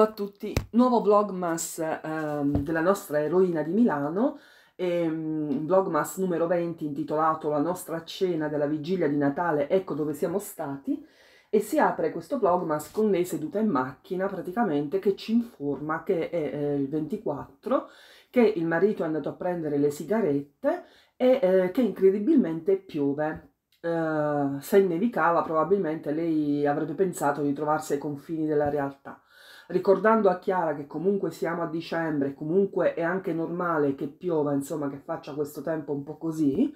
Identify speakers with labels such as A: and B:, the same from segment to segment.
A: a tutti, nuovo vlogmas ehm, della nostra eroina di Milano, ehm, vlogmas numero 20 intitolato La nostra cena della vigilia di Natale, ecco dove siamo stati, e si apre questo vlogmas con lei seduta in macchina praticamente che ci informa che è eh, il 24, che il marito è andato a prendere le sigarette e eh, che incredibilmente piove, Uh, se nevicava probabilmente lei avrebbe pensato di trovarsi ai confini della realtà ricordando a Chiara che comunque siamo a dicembre, comunque è anche normale che piova, insomma che faccia questo tempo un po' così,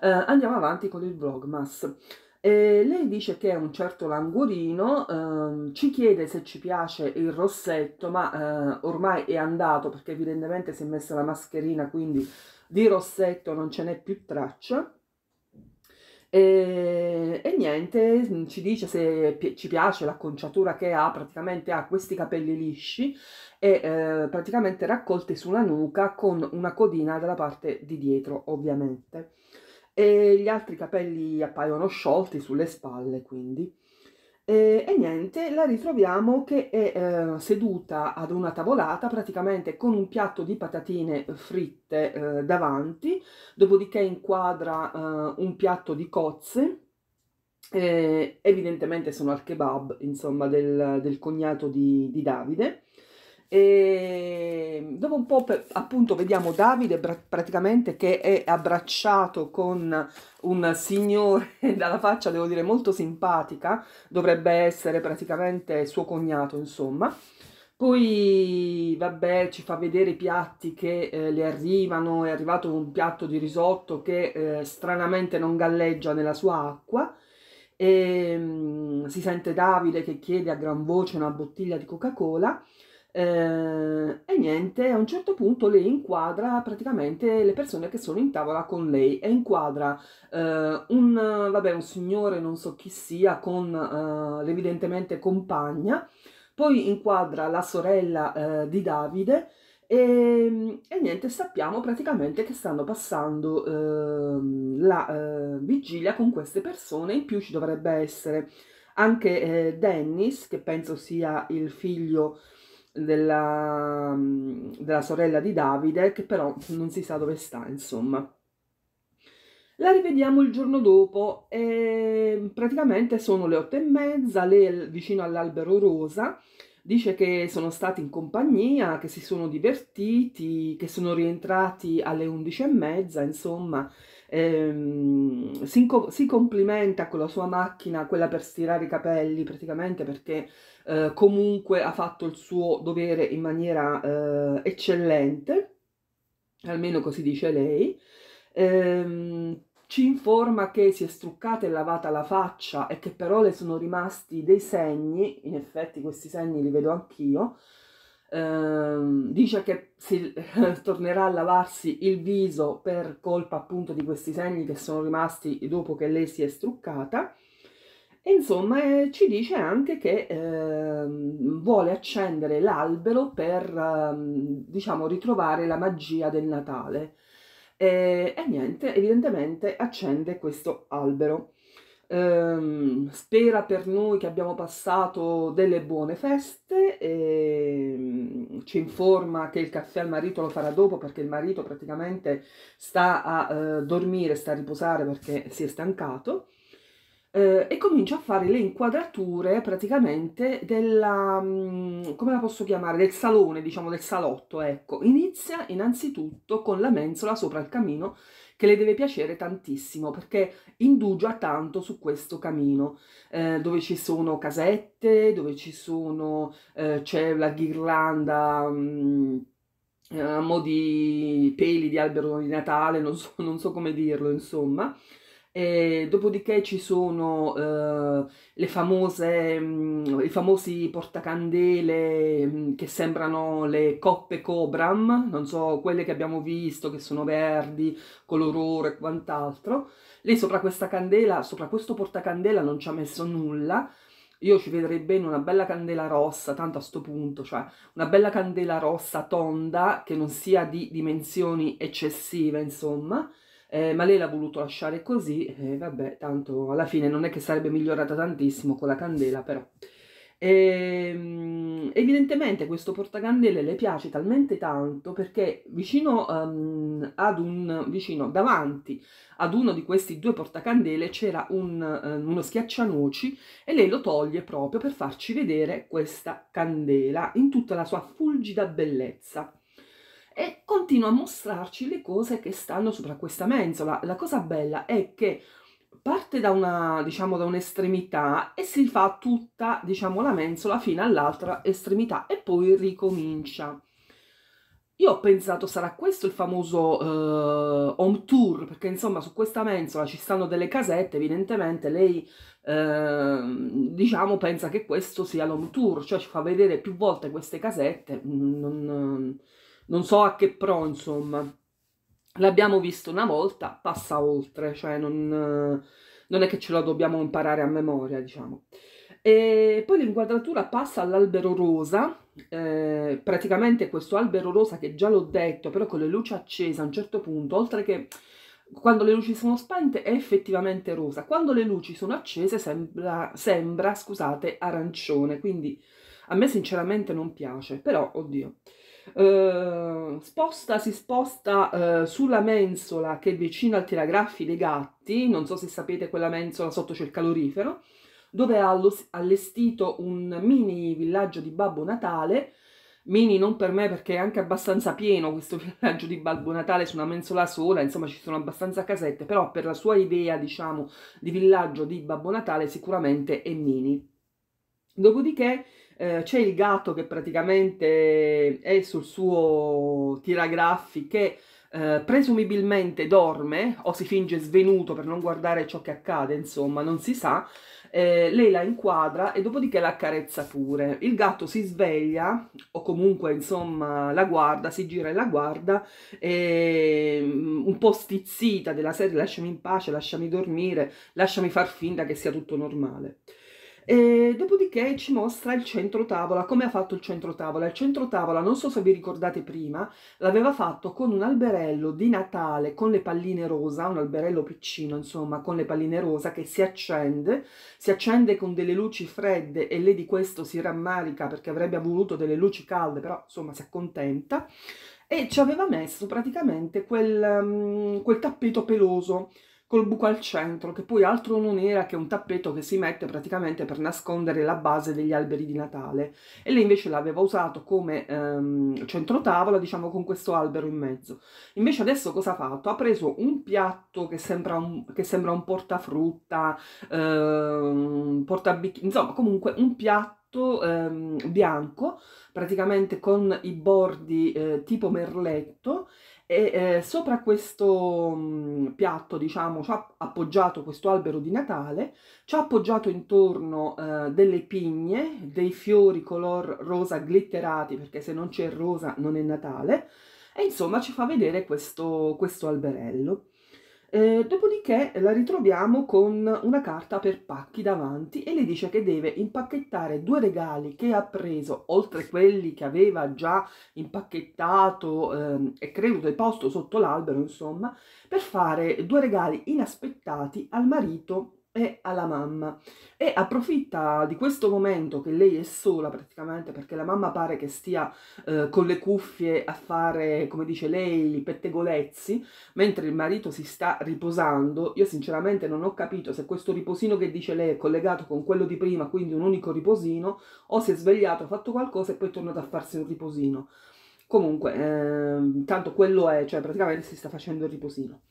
A: eh, andiamo avanti con il vlogmas. E lei dice che è un certo languorino, ehm, ci chiede se ci piace il rossetto, ma eh, ormai è andato perché evidentemente si è messa la mascherina, quindi di rossetto non ce n'è più traccia. E, ehm, e, niente, mm, ci dice se pi- ci piace l'acconciatura che ha, praticamente ha questi capelli lisci e eh, praticamente raccolti sulla nuca con una codina dalla parte di dietro ovviamente. E gli altri capelli appaiono sciolti sulle spalle quindi. E, niente, la ritroviamo che è eh, seduta ad una tavolata praticamente con un piatto di patatine fritte eh, davanti, dopodiché inquadra eh, un piatto di cozze, evidentemente sono al kebab insomma del, del cognato di, di Davide, e ehm, dopo un po', per, appunto, vediamo Davide praticamente che è abbracciato con un signore dalla faccia, devo dire, molto simpatica, dovrebbe essere praticamente suo cognato, insomma. Poi, vabbè, ci fa vedere i piatti che eh, le arrivano, è arrivato un piatto di risotto che eh, stranamente non galleggia nella sua acqua. E, ehm, mh, si sente Davide che chiede a gran voce una bottiglia di Coca-Cola eh, e niente, a un certo punto lei inquadra praticamente le persone che sono in tavola con lei e inquadra eh, un, vabbè, un, signore, non so chi sia, con eh, evidentemente compagna, poi inquadra la sorella eh, di Davide e, ehm, e, niente, sappiamo praticamente che stanno passando ehm, la eh, vigilia con queste persone, in più ci dovrebbe essere anche eh, Dennis, che penso sia il figlio della, della sorella di Davide, che però non si sa dove sta, insomma. La rivediamo il giorno dopo e ehm, praticamente sono le otto e mezza, lei è vicino all'albero rosa Dice che sono stati in compagnia, che si sono divertiti, che sono rientrati alle 11.30, insomma, ehm, si, si, complimenta con la sua macchina, quella per stirare i capelli praticamente perché eh, comunque ha fatto il suo dovere in maniera eh, eccellente, almeno così dice lei. Ehm, ci informa che si è struccata e lavata la faccia e che però le sono rimasti dei segni, in effetti questi segni li vedo anch'io, ehm, dice che si tornerà a lavarsi il viso per colpa appunto di questi segni che sono rimasti dopo che lei si è struccata e insomma eh, ci dice anche che eh, vuole accendere l'albero per ehm, diciamo ritrovare la magia del Natale. E, eh, e niente, evidentemente accende questo albero. Ehm, spera per noi che abbiamo passato delle buone feste, ehm, ci informa che il caffè al marito lo farà dopo perché il marito praticamente sta a eh, dormire, sta a riposare perché si è stancato eh, e comincio a fare le inquadrature praticamente della, mm, come la posso chiamare, del salone, diciamo del salotto, ecco. Inizia innanzitutto con la mensola sopra il camino che le deve piacere tantissimo perché indugia tanto su questo camino eh, dove ci sono casette, dove ci sono, eh, c'è la ghirlanda... Mh, mm, eh, a mo' di peli di albero di Natale, non so, non so come dirlo, insomma, e eh, dopodiché ci sono eh, le famose, mh, mm, i famosi portacandele mh, mm, che sembrano le coppe Cobram, non so, quelle che abbiamo visto che sono verdi, color oro e quant'altro. Lei sopra questa candela, sopra questo portacandela non ci ha messo nulla. Io ci vedrei bene una bella candela rossa, tanto a sto punto, cioè una bella candela rossa tonda che non sia di dimensioni eccessive, insomma eh, ma lei l'ha voluto lasciare così e eh, vabbè, tanto alla fine non è che sarebbe migliorata tantissimo con la candela, però. E, ehm, evidentemente questo portacandele le piace talmente tanto perché vicino um, ad un vicino davanti ad uno di questi due portacandele c'era un, um, uno schiaccianoci e lei lo toglie proprio per farci vedere questa candela in tutta la sua fulgida bellezza e continua a mostrarci le cose che stanno sopra questa mensola. La cosa bella è che parte da una, diciamo, da un'estremità e si fa tutta, diciamo, la mensola fino all'altra estremità e poi ricomincia. Io ho pensato sarà questo il famoso eh, home tour, perché insomma su questa mensola ci stanno delle casette, evidentemente lei eh, diciamo pensa che questo sia l'home tour, cioè ci fa vedere più volte queste casette, non, non so a che pro, insomma. L'abbiamo visto una volta, passa oltre, cioè non, non è che ce la dobbiamo imparare a memoria, diciamo. E poi l'inquadratura passa all'albero rosa, eh, praticamente questo albero rosa che già l'ho detto, però con le luci accese a un certo punto, oltre che quando le luci sono spente è effettivamente rosa, quando le luci sono accese sembra, sembra scusate, arancione, quindi a me sinceramente non piace, però oddio. Ehm, sposta, si sposta eh, sulla mensola che è vicino al tiragraffi dei gatti, non so se sapete quella mensola sotto c'è il calorifero, dove ha allestito un mini villaggio di Babbo Natale, mini non per me perché è anche abbastanza pieno questo villaggio di Babbo Natale su una mensola sola, insomma ci sono abbastanza casette, però per la sua idea, diciamo, di villaggio di Babbo Natale sicuramente è mini. Dopodiché eh, c'è il gatto che praticamente è sul suo tiragraffi che eh, presumibilmente dorme o si finge svenuto per non guardare ciò che accade, insomma, non si sa. Eh, lei la inquadra e dopodiché la accarezza pure. Il gatto si sveglia o comunque insomma la guarda, si gira e la guarda, e, mm, un po' stizzita della serie lasciami in pace, lasciami dormire, lasciami far finta che sia tutto normale. E dopodiché ci mostra il centro tavola, come ha fatto il centro tavola. Il centro tavola, non so se vi ricordate prima, l'aveva fatto con un alberello di Natale con le palline rosa, un alberello piccino insomma, con le palline rosa che si accende, si accende con delle luci fredde e lei di questo si rammarica perché avrebbe voluto delle luci calde, però insomma si accontenta e ci aveva messo praticamente quel, um, quel tappeto peloso col buco al centro, che poi altro non era che un tappeto che si mette praticamente per nascondere la base degli alberi di Natale. E lei invece l'aveva usato come ehm, centrotavola, diciamo, con questo albero in mezzo. Invece adesso cosa ha fatto? Ha preso un piatto che sembra un, che sembra un portafrutta, ehm, portabicchieri, insomma comunque un piatto Ehm, bianco, praticamente con i bordi eh, tipo merletto e eh, sopra questo mh, mm, piatto, diciamo, ci ha appoggiato questo albero di Natale, ci ha appoggiato intorno eh, delle pigne, dei fiori color rosa glitterati, perché se non c'è rosa non è Natale, e insomma ci fa vedere questo, questo alberello. Eh, dopodiché la ritroviamo con una carta per pacchi davanti e le dice che deve impacchettare due regali che ha preso, oltre quelli che aveva già impacchettato ehm, e creduto e posto sotto l'albero, insomma, per fare due regali inaspettati al marito e alla mamma e approfitta di questo momento che lei è sola praticamente perché la mamma pare che stia eh, con le cuffie a fare come dice lei i pettegolezzi mentre il marito si sta riposando io sinceramente non ho capito se questo riposino che dice lei è collegato con quello di prima quindi un unico riposino o si è svegliato ha fatto qualcosa e poi è tornato a farsi un riposino comunque eh, tanto quello è cioè praticamente si sta facendo il riposino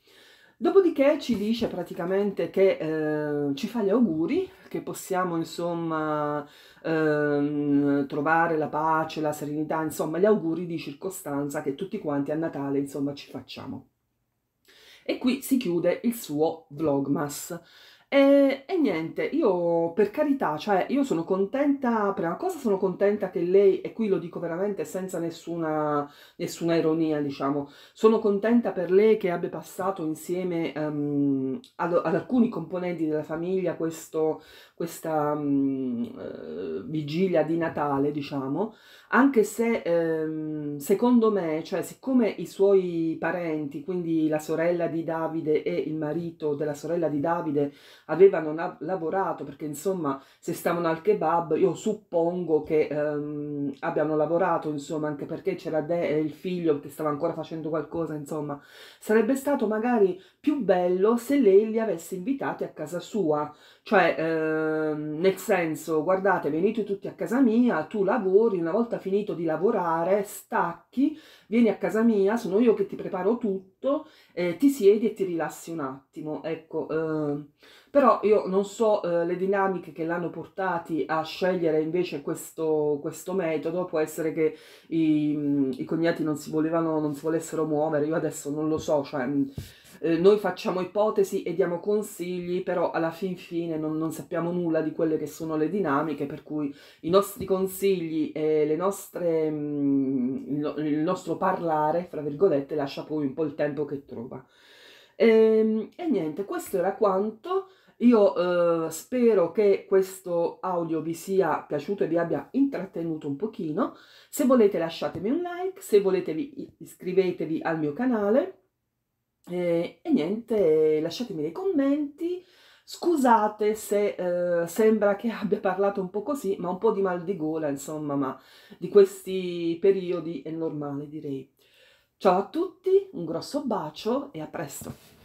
A: Dopodiché ci dice praticamente che eh, ci fa gli auguri, che possiamo insomma ehm, trovare la pace, la serenità, insomma gli auguri di circostanza che tutti quanti a Natale insomma ci facciamo. E qui si chiude il suo vlogmas. E, eh, e, niente, io per carità, cioè io sono contenta, prima cosa sono contenta che lei, e qui lo dico veramente senza nessuna, nessuna ironia, diciamo, sono contenta per lei che abbia passato insieme um, ad, ad, alcuni componenti della famiglia questo, questa um, uh, vigilia di Natale, diciamo, anche se um, secondo me, cioè siccome i suoi parenti, quindi la sorella di Davide e il marito della sorella di Davide, avevano lavorato, perché insomma se stavano al kebab io suppongo che ehm, abbiano lavorato, insomma anche perché c'era eh, il figlio che stava ancora facendo qualcosa, insomma sarebbe stato magari più bello se lei li avesse invitati a casa sua, cioè ehm, nel senso guardate venite tutti a casa mia, tu lavori, una volta finito di lavorare stacchi, vieni a casa mia, sono io che ti preparo tutto, tutto, eh, ti siedi e ti rilassi un attimo, ecco. Eh, però io non so eh, le dinamiche che l'hanno portati a scegliere invece questo, questo metodo, può essere che i, i cognati non si, volevano, non si volessero muovere, io adesso non lo so, cioè... Mm, eh, noi facciamo ipotesi e diamo consigli, però alla fin fine non, non, sappiamo nulla di quelle che sono le dinamiche, per cui i nostri consigli e le nostre mm, il nostro parlare, fra virgolette, lascia poi un po' il tempo che trova. E, ehm, e niente, questo era quanto. Io eh, spero che questo audio vi sia piaciuto e vi abbia intrattenuto un pochino. Se volete lasciatemi un like, se volete iscrivetevi al mio canale. Eh, e niente, lasciatemi dei commenti Scusate se eh, sembra che abbia parlato un po' così, ma un po' di mal di gola, insomma, ma di questi periodi è normale, direi. Ciao a tutti, un grosso bacio e a presto.